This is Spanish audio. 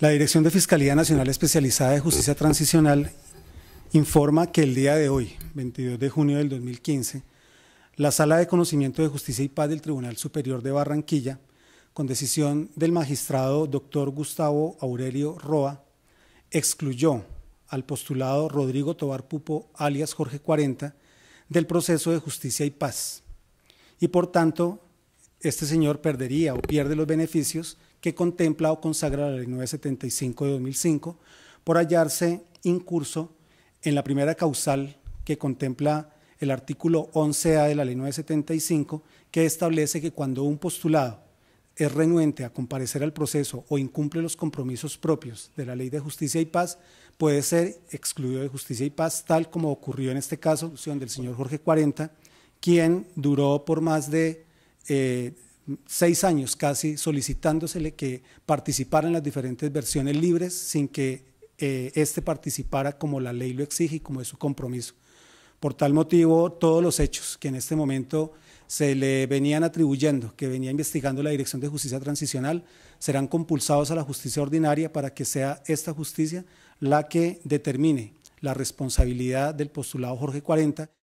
La Dirección de Fiscalía Nacional Especializada de Justicia Transicional informa que el día de hoy, 22 de junio del 2015, la Sala de Conocimiento de Justicia y Paz del Tribunal Superior de Barranquilla, con decisión del magistrado doctor Gustavo Aurelio Roa, excluyó al postulado Rodrigo Tobar Pupo, alias Jorge 40, del proceso de justicia y paz. Y por tanto, este señor perdería o pierde los beneficios que contempla o consagra la Ley 975 de 2005 por hallarse incurso en la primera causal que contempla el artículo 11A de la Ley 975 que establece que cuando un postulado es renuente a comparecer al proceso o incumple los compromisos propios de la Ley de Justicia y Paz, puede ser excluido de Justicia y Paz, tal como ocurrió en este caso del señor Jorge 40, quien duró por más de eh, seis años casi solicitándosele que participara en las diferentes versiones libres sin que éste eh, participara como la ley lo exige y como es su compromiso. Por tal motivo, todos los hechos que en este momento se le venían atribuyendo, que venía investigando la Dirección de Justicia Transicional, serán compulsados a la justicia ordinaria para que sea esta justicia la que determine la responsabilidad del postulado Jorge 40.